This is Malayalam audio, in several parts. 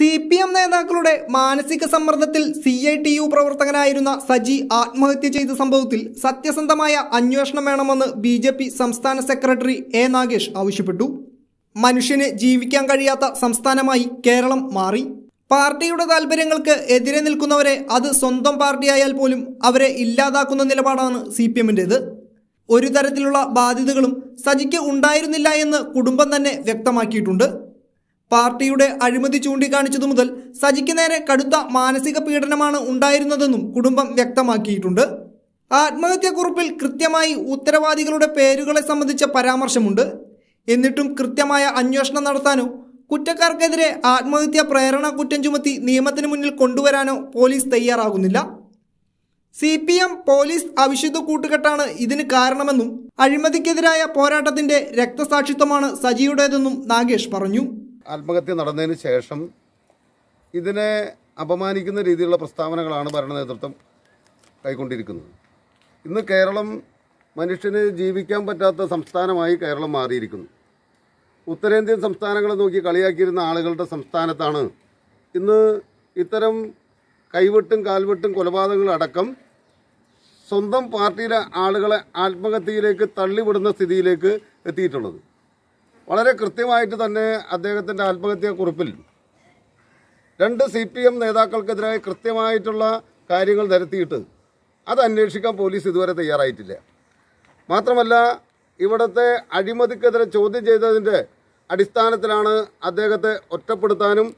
സി പി എം നേതാക്കളുടെ മാനസിക സമ്മർദ്ദത്തിൽ സി ഐ ടി യു പ്രവർത്തകനായിരുന്ന സജി ആത്മഹത്യ ചെയ്ത സംഭവത്തിൽ സത്യസന്ധമായ അന്വേഷണം വേണമെന്ന് ബി ജെ പി സംസ്ഥാന സെക്രട്ടറി എ നാഗേഷ് ആവശ്യപ്പെട്ടു മനുഷ്യന് ജീവിക്കാൻ കഴിയാത്ത സംസ്ഥാനമായി കേരളം മാറി പാർട്ടിയുടെ താൽപര്യങ്ങൾക്ക് എതിരെ നിൽക്കുന്നവരെ അത് സ്വന്തം പാർട്ടിയായാൽ പോലും അവരെ ഇല്ലാതാക്കുന്ന നിലപാടാണ് സി പി എമ്മിൻ്റേത് ഒരു തരത്തിലുള്ള ബാധ്യതകളും സജിക്ക് ഉണ്ടായിരുന്നില്ല എന്ന് കുടുംബം തന്നെ വ്യക്തമാക്കിയിട്ടുണ്ട് പാർട്ടിയുടെ അഴിമതി ചൂണ്ടിക്കാണിച്ചതു മുതൽ സജിക്ക് നേരെ കടുത്ത മാനസിക പീഡനമാണ് ഉണ്ടായിരുന്നതെന്നും കുടുംബം വ്യക്തമാക്കിയിട്ടുണ്ട് ആത്മഹത്യാക്കുറിപ്പിൽ കൃത്യമായി ഉത്തരവാദികളുടെ പേരുകളെ സംബന്ധിച്ച പരാമർശമുണ്ട് എന്നിട്ടും കൃത്യമായ അന്വേഷണം നടത്താനോ കുറ്റക്കാർക്കെതിരെ ആത്മഹത്യാ പ്രേരണ കുറ്റം ചുമത്തി നിയമത്തിന് മുന്നിൽ കൊണ്ടുവരാനോ പോലീസ് തയ്യാറാകുന്നില്ല സി പി എം പോലീസ് അവിശുദ്ധ കൂട്ടുകെട്ടാണ് ഇതിന് കാരണമെന്നും അഴിമതിക്കെതിരായ പോരാട്ടത്തിന്റെ രക്തസാക്ഷിത്വമാണ് സജിയുടേതെന്നും നാഗേഷ് പറഞ്ഞു ആത്മഹത്യ നടന്നതിന് ശേഷം ഇതിനെ അപമാനിക്കുന്ന രീതിയിലുള്ള പ്രസ്താവനകളാണ് ഭരണ നേതൃത്വം കൈക്കൊണ്ടിരിക്കുന്നത് ഇന്ന് കേരളം മനുഷ്യന് ജീവിക്കാൻ പറ്റാത്ത സംസ്ഥാനമായി കേരളം മാറിയിരിക്കുന്നു ഉത്തരേന്ത്യൻ സംസ്ഥാനങ്ങളെ നോക്കി കളിയാക്കിയിരുന്ന ആളുകളുടെ സംസ്ഥാനത്താണ് ഇന്ന് ഇത്തരം കൈവെട്ടും കാൽവെട്ടും കൊലപാതകങ്ങളടക്കം സ്വന്തം പാർട്ടിയിലെ ആളുകളെ ആത്മഹത്യയിലേക്ക് തള്ളിവിടുന്ന സ്ഥിതിയിലേക്ക് എത്തിയിട്ടുള്ളത് വളരെ കൃത്യമായിട്ട് തന്നെ അദ്ദേഹത്തിൻ്റെ കുറിപ്പിൽ രണ്ട് സി പി എം നേതാക്കൾക്കെതിരായ കൃത്യമായിട്ടുള്ള കാര്യങ്ങൾ നിരത്തിയിട്ട് അത് അന്വേഷിക്കാൻ പോലീസ് ഇതുവരെ തയ്യാറായിട്ടില്ല മാത്രമല്ല ഇവിടുത്തെ അഴിമതിക്കെതിരെ ചോദ്യം ചെയ്തതിൻ്റെ അടിസ്ഥാനത്തിലാണ് അദ്ദേഹത്തെ ഒറ്റപ്പെടുത്താനും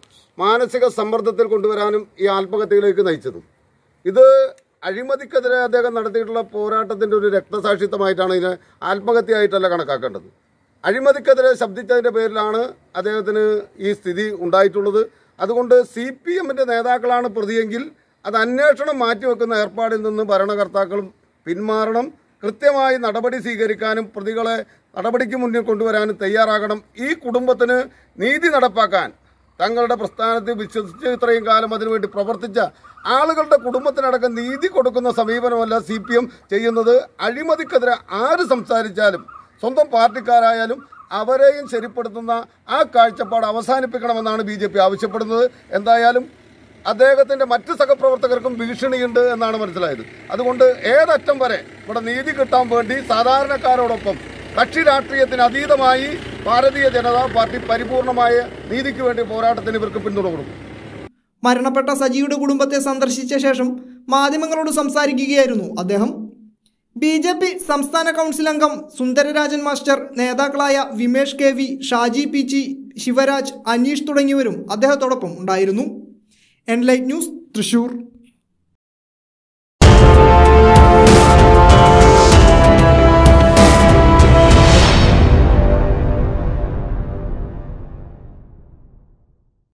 മാനസിക സമ്മർദ്ദത്തിൽ കൊണ്ടുവരാനും ഈ ആത്മഹത്യയിലേക്ക് നയിച്ചതും ഇത് അഴിമതിക്കെതിരെ അദ്ദേഹം നടത്തിയിട്ടുള്ള പോരാട്ടത്തിൻ്റെ ഒരു രക്തസാക്ഷിത്വമായിട്ടാണ് ഇതിനെ ആത്മഹത്യയായിട്ടല്ല കണക്കാക്കേണ്ടത് അഴിമതിക്കെതിരെ ശബ്ദിച്ചതിൻ്റെ പേരിലാണ് അദ്ദേഹത്തിന് ഈ സ്ഥിതി ഉണ്ടായിട്ടുള്ളത് അതുകൊണ്ട് സി പി എമ്മിൻ്റെ നേതാക്കളാണ് പ്രതിയെങ്കിൽ അത് അന്വേഷണം മാറ്റിവെക്കുന്ന ഏർപ്പാടിൽ നിന്ന് ഭരണകർത്താക്കളും പിന്മാറണം കൃത്യമായി നടപടി സ്വീകരിക്കാനും പ്രതികളെ നടപടിക്ക് മുന്നിൽ കൊണ്ടുവരാനും തയ്യാറാകണം ഈ കുടുംബത്തിന് നീതി നടപ്പാക്കാൻ തങ്ങളുടെ പ്രസ്ഥാനത്തിൽ വിശ്വസിച്ച് ഇത്രയും കാലം അതിനുവേണ്ടി പ്രവർത്തിച്ച ആളുകളുടെ കുടുംബത്തിനടക്കം നീതി കൊടുക്കുന്ന സമീപനമല്ല സി ചെയ്യുന്നത് അഴിമതിക്കെതിരെ ആര് സംസാരിച്ചാലും സ്വന്തം പാർട്ടിക്കാരായാലും അവരെയും ശരിപ്പെടുത്തുന്ന ആ കാഴ്ചപ്പാട് അവസാനിപ്പിക്കണമെന്നാണ് ബി ജെ പി ആവശ്യപ്പെടുന്നത് എന്തായാലും അദ്ദേഹത്തിൻ്റെ മറ്റ് സഹപ്രവർത്തകർക്കും ഭീഷണിയുണ്ട് എന്നാണ് മനസ്സിലായത് അതുകൊണ്ട് ഏതറ്റം വരെ ഇവിടെ നീതി കിട്ടാൻ വേണ്ടി സാധാരണക്കാരോടൊപ്പം കക്ഷി രാഷ്ട്രീയത്തിന് അതീതമായി ഭാരതീയ ജനതാ പാർട്ടി പരിപൂർണമായ നീതിക്ക് വേണ്ടി പോരാട്ടത്തിന് ഇവർക്ക് പിന്തുണ കൊടുക്കും മരണപ്പെട്ട സജിയുടെ കുടുംബത്തെ സന്ദർശിച്ച ശേഷം മാധ്യമങ്ങളോട് സംസാരിക്കുകയായിരുന്നു അദ്ദേഹം ബി ജെ പി സംസ്ഥാന കൗൺസിൽ അംഗം സുന്ദരരാജൻ മാസ്റ്റർ നേതാക്കളായ Vimesh K V Shaji P ചി ശിവരാജ് അനീഷ് തുടങ്ങിയവരും അദ്ദേഹത്തോടൊപ്പം ഉണ്ടായിരുന്നു എൻലൈറ്റ് ന്യൂസ് തൃശൂർ